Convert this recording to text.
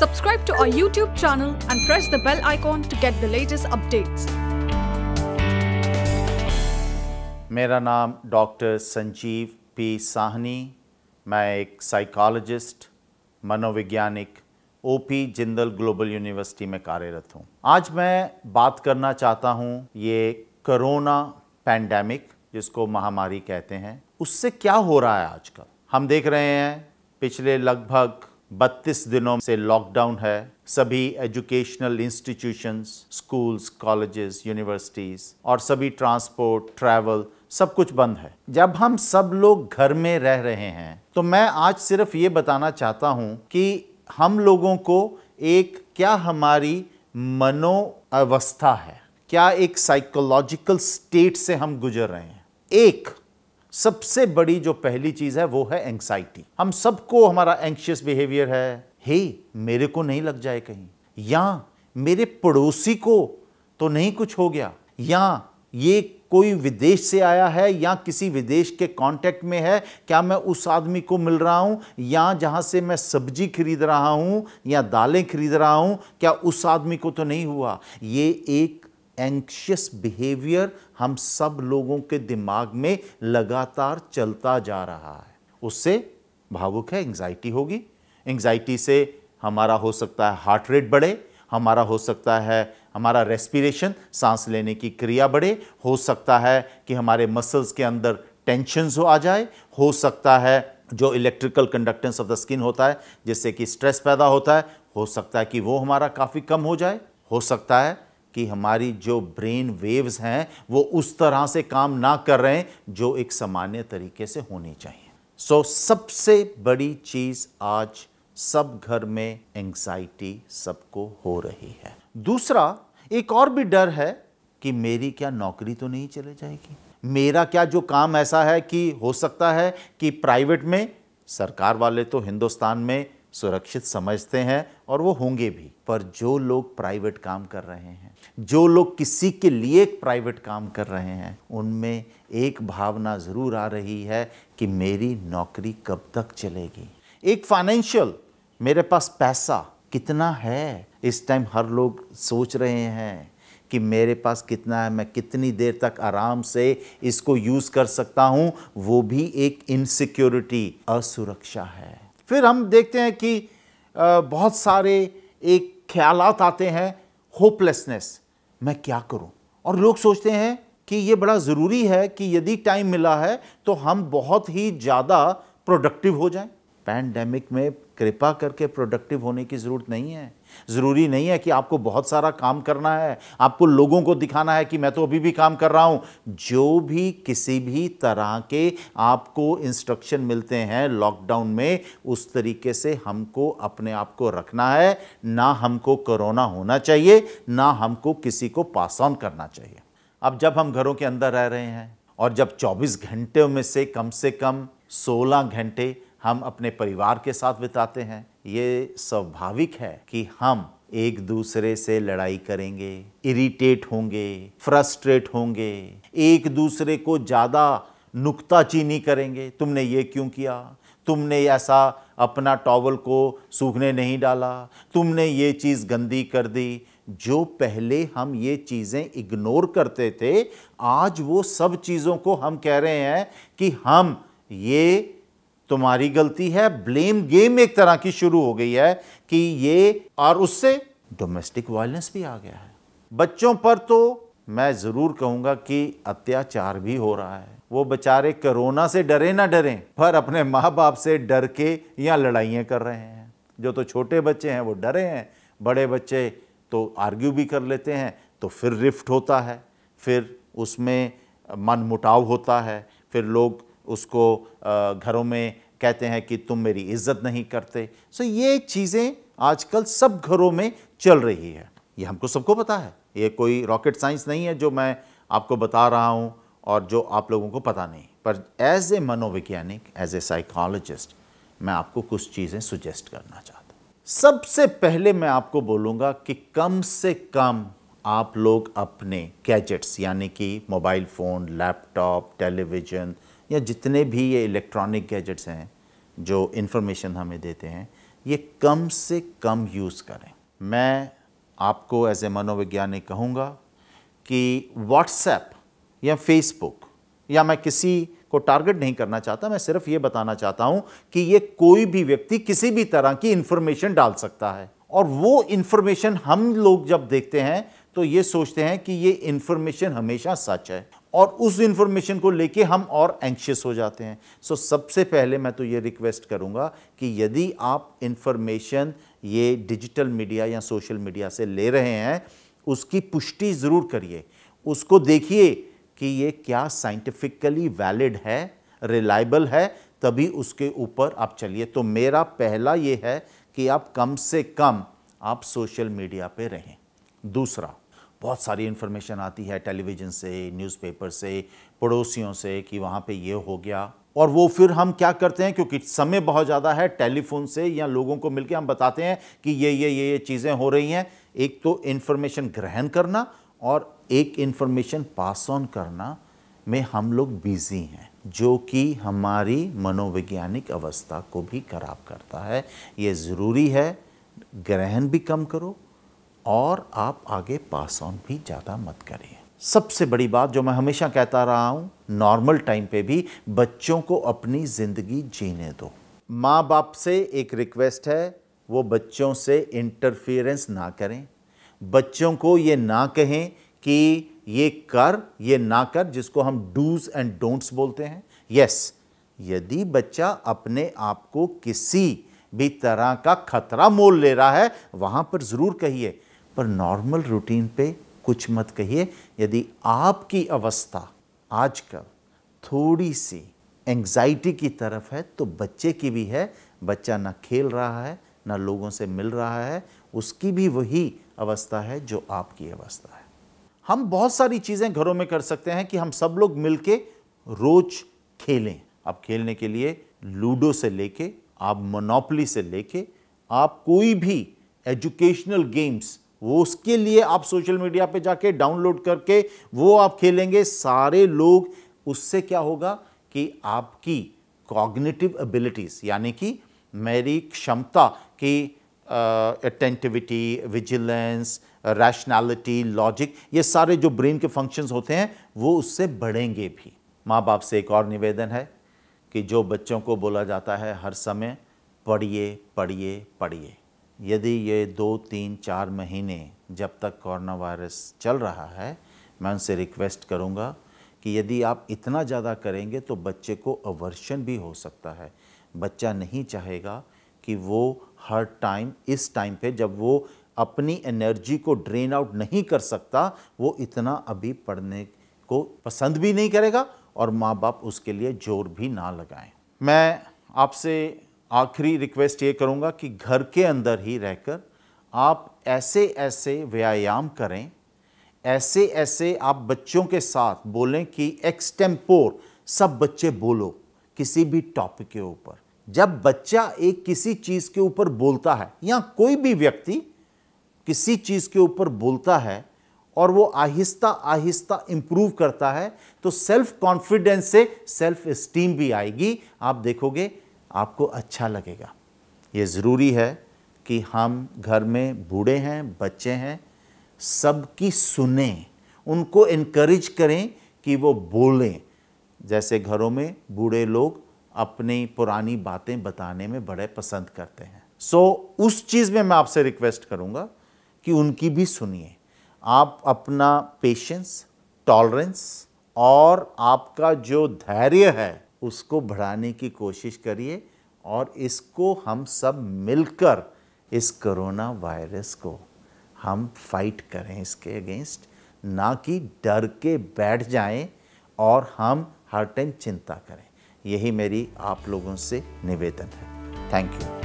Subscribe to our YouTube channel and press the bell icon to get the latest updates. मेरा नाम doctor Sanjeev P Sahni मैं एक psychologist मनोवैज्ञानिक OP Jindal global university में कार्यरत हूँ आज मैं बात करना चाहता हूँ ये करोना पैंडेमिक जिसको महामारी कहते हैं उससे क्या हो रहा है आजकल हम देख रहे हैं पिछले लगभग बत्तीस दिनों से लॉकडाउन है सभी educational institutions schools colleges universities और सभी ट्रांसपोर्ट ट्रैवल सब कुछ बंद है जब हम सब लोग घर में रह रहे हैं तो मैं आज सिर्फ ये बताना चाहता हूँ कि हम लोगों को एक क्या हमारी मनो अवस्था है क्या एक साइकोलॉजिकल स्टेट से हम गुजर रहे हैं एक सबसे बड़ी जो पहली चीज है वो है एंग्जाइटी हम सबको हमारा एंक्शियस बिहेवियर है हे मेरे को नहीं लग जाए कहीं या मेरे पड़ोसी को तो नहीं कुछ हो गया या ये कोई विदेश से आया है या किसी विदेश के कांटेक्ट में है क्या मैं उस आदमी को मिल रहा हूँ या जहाँ से मैं सब्जी खरीद रहा हूँ या दालें खरीद रहा हूँ क्या उस आदमी को तो नहीं हुआ ये एक एंक्शियस बिहेवियर हम सब लोगों के दिमाग में लगातार चलता जा रहा है उससे भावुक है एंग्जाइटी होगी एंग्जाइटी से हमारा हो सकता है हार्ट रेट बढ़े हमारा हो सकता है हमारा रेस्पिरेशन सांस लेने की क्रिया बढ़े हो सकता है कि हमारे मसल्स के अंदर टेंशन आ जाए हो सकता है जो electrical conductance of the skin होता है जिससे कि स्ट्रेस पैदा होता है हो सकता है कि वो हमारा काफ़ी कम हो जाए हो सकता है कि हमारी जो ब्रेन वेव्स हैं वो उस तरह से काम ना कर रहे हैं जो एक सामान्य तरीके से होनी चाहिए सो so, सबसे बड़ी चीज़ आज सब घर में एंग्जाइटी सबको हो रही है दूसरा एक और भी डर है कि मेरी क्या नौकरी तो नहीं चले जाएगी मेरा क्या जो काम ऐसा है कि हो सकता है कि प्राइवेट में सरकार वाले तो हिंदुस्तान में सुरक्षित समझते हैं और वो होंगे भी पर जो लोग प्राइवेट काम कर रहे हैं जो लोग किसी के लिए प्राइवेट काम कर रहे हैं उनमें एक भावना ज़रूर आ रही है कि मेरी नौकरी कब तक चलेगी एक फाइनेंशियल मेरे पास पैसा कितना है इस टाइम हर लोग सोच रहे हैं कि मेरे पास कितना है मैं कितनी देर तक आराम से इसको यूज़ कर सकता हूँ वो भी एक इनसिक्योरिटी असुरक्षा है फिर हम देखते हैं कि बहुत सारे एक ख्याल आते हैं होपलेसनेस मैं क्या करूं और लोग सोचते हैं कि ये बड़ा ज़रूरी है कि यदि टाइम मिला है तो हम बहुत ही ज़्यादा प्रोडक्टिव हो जाएं पैंडेमिक में कृपा करके प्रोडक्टिव होने की ज़रूरत नहीं है ज़रूरी नहीं है कि आपको बहुत सारा काम करना है आपको लोगों को दिखाना है कि मैं तो अभी भी काम कर रहा हूँ जो भी किसी भी तरह के आपको इंस्ट्रक्शन मिलते हैं लॉकडाउन में उस तरीके से हमको अपने आप को रखना है ना हमको कोरोना होना चाहिए ना हमको किसी को पास ऑन करना चाहिए अब जब हम घरों के अंदर रह रहे हैं और जब 24 घंटे में से कम से कम 16 घंटे हम अपने परिवार के साथ बिताते हैं ये स्वाभाविक है कि हम एक दूसरे से लड़ाई करेंगे इरिटेट होंगे फ्रस्ट्रेट होंगे एक दूसरे को ज़्यादा नुकताचीनी करेंगे तुमने ये क्यों किया तुमने ऐसा अपना टॉवल को सूखने नहीं डाला तुमने ये चीज़ गंदी कर दी जो पहले हम ये चीज़ें इग्नोर करते थे आज वो सब चीज़ों को हम कह रहे हैं कि हम ये तुम्हारी गलती है ब्लेम गेम एक तरह की शुरू हो गई है कि ये और उससे डोमेस्टिक वायलेंस भी आ गया है बच्चों पर तो मैं ज़रूर कहूंगा कि अत्याचार भी हो रहा है वो बेचारे कोरोना से डरे ना डरे पर अपने माँ बाप से डर के या लड़ाइयाँ कर रहे हैं जो तो छोटे बच्चे हैं वो डरे हैं बड़े बच्चे तो आर्ग्यू भी कर लेते हैं तो फिर रिफ्ट होता है फिर उसमें मन मुटाव होता है फिर लोग उसको घरों में कहते हैं कि तुम मेरी इज्जत नहीं करते सो ये चीज़ें आजकल सब घरों में चल रही है ये हमको सबको पता है ये कोई रॉकेट साइंस नहीं है जो मैं आपको बता रहा हूँ और जो आप लोगों को पता नहीं पर एज ए मनोवैज्ञानिक एज ए साइकोलॉजिस्ट मैं आपको कुछ चीज़ें सुजेस्ट करना चाहता हूँ सबसे पहले मैं आपको बोलूँगा कि कम से कम आप लोग अपने गैजेट्स यानी कि मोबाइल फ़ोन लैपटॉप टेलीविज़न या जितने भी ये इलेक्ट्रॉनिक गैजेट्स हैं जो इन्फॉर्मेशन हमें देते हैं ये कम से कम यूज़ करें मैं आपको एज ए मनोवैज्ञानिक कहूँगा कि व्हाट्सएप या फेसबुक या मैं किसी को टारगेट नहीं करना चाहता मैं सिर्फ ये बताना चाहता हूँ कि ये कोई भी व्यक्ति किसी भी तरह की इन्फॉर्मेशन डाल सकता है और वो इन्फॉर्मेशन हम लोग जब देखते हैं तो ये सोचते हैं कि ये इन्फॉर्मेशन हमेशा सच है और उस इन्फॉर्मेशन को लेके हम और एंशियस हो जाते हैं सो so, सबसे पहले मैं तो ये रिक्वेस्ट करूँगा कि यदि आप इन्फॉर्मेशन ये डिजिटल मीडिया या सोशल मीडिया से ले रहे हैं उसकी पुष्टि ज़रूर करिए उसको देखिए कि ये क्या साइंटिफिकली वैलिड है रिलायबल है तभी उसके ऊपर आप चलिए तो मेरा पहला ये है कि आप कम से कम आप सोशल मीडिया पे रहें दूसरा बहुत सारी इन्फॉर्मेशन आती है टेलीविज़न से न्यूज़पेपर से पड़ोसियों से कि वहाँ पे ये हो गया और वो फिर हम क्या करते हैं क्योंकि समय बहुत ज़्यादा है टेलीफोन से या लोगों को मिलकर हम बताते हैं कि ये ये ये ये चीज़ें हो रही हैं एक तो इन्फॉर्मेशन ग्रहण करना और एक इन्फॉर्मेशन पास ऑन करना में हम लोग बिज़ी हैं जो कि हमारी मनोवैज्ञानिक अवस्था को भी खराब करता है ये ज़रूरी है ग्रहण भी कम करो और आप आगे पास ऑन भी ज़्यादा मत करिए सबसे बड़ी बात जो मैं हमेशा कहता रहा हूँ नॉर्मल टाइम पे भी बच्चों को अपनी ज़िंदगी जीने दो माँ बाप से एक रिक्वेस्ट है वो बच्चों से इंटरफेरेंस ना करें बच्चों को ये ना कहें कि ये कर ये ना कर जिसको हम डूज एंड डोंट्स बोलते हैं यस यदि बच्चा अपने आप को किसी भी तरह का खतरा मोल ले रहा है वहाँ पर ज़रूर कहिए पर नॉर्मल रूटीन पे कुछ मत कहिए यदि आपकी अवस्था आजकल थोड़ी सी एंग्जाइटी की तरफ है तो बच्चे की भी है बच्चा ना खेल रहा है ना लोगों से मिल रहा है उसकी भी वही अवस्था है जो आपकी अवस्था है हम बहुत सारी चीज़ें घरों में कर सकते हैं कि हम सब लोग मिल रोज खेलें आप खेलने के लिए लूडो से लेके आप मोनोपली से लेके आप कोई भी एजुकेशनल गेम्स वो उसके लिए आप सोशल मीडिया पे जाके डाउनलोड करके वो आप खेलेंगे सारे लोग उससे क्या होगा कि आपकी कॉग्निटिव एबिलिटीज़ यानी कि मेरी क्षमता की अटेंटिविटी विजिलेंस रैशनैलिटी लॉजिक ये सारे जो ब्रेन के फंक्शंस होते हैं वो उससे बढ़ेंगे भी माँ बाप से एक और निवेदन है कि जो बच्चों को बोला जाता है हर समय पढ़िए पढ़िए पढ़िए यदि ये दो तीन चार महीने जब तक कोरोना वायरस चल रहा है मैं उनसे रिक्वेस्ट करूँगा कि यदि आप इतना ज़्यादा करेंगे तो बच्चे को अवर्शन भी हो सकता है बच्चा नहीं चाहेगा कि वो हर टाइम इस टाइम पे जब वो अपनी एनर्जी को ड्रेन आउट नहीं कर सकता वो इतना अभी पढ़ने को पसंद भी नहीं करेगा और माँ बाप उसके लिए जोर भी ना लगाएं मैं आपसे आखिरी रिक्वेस्ट ये करूँगा कि घर के अंदर ही रहकर आप ऐसे ऐसे व्यायाम करें ऐसे ऐसे आप बच्चों के साथ बोलें कि एक्सटेम्पोर सब बच्चे बोलो किसी भी टॉपिक के ऊपर जब बच्चा एक किसी चीज़ के ऊपर बोलता है या कोई भी व्यक्ति किसी चीज़ के ऊपर बोलता है और वो आहिस्ता आहिस्ता इम्प्रूव करता है तो सेल्फ कॉन्फिडेंस से सेल्फ इस्टीम भी आएगी आप देखोगे आपको अच्छा लगेगा ये ज़रूरी है कि हम घर में बूढ़े हैं बच्चे हैं सबकी सुने उनको इनक्रेज करें कि वो बोलें जैसे घरों में बूढ़े लोग अपनी पुरानी बातें बताने में बड़े पसंद करते हैं सो so, उस चीज़ में मैं आपसे रिक्वेस्ट करूँगा कि उनकी भी सुनिए आप अपना पेशेंस टॉलरेंस और आपका जो धैर्य है उसको बढ़ाने की कोशिश करिए और इसको हम सब मिलकर इस कोरोना वायरस को हम फाइट करें इसके अगेंस्ट ना कि डर के बैठ जाएं और हम हर टाइम चिंता करें यही मेरी आप लोगों से निवेदन है थैंक यू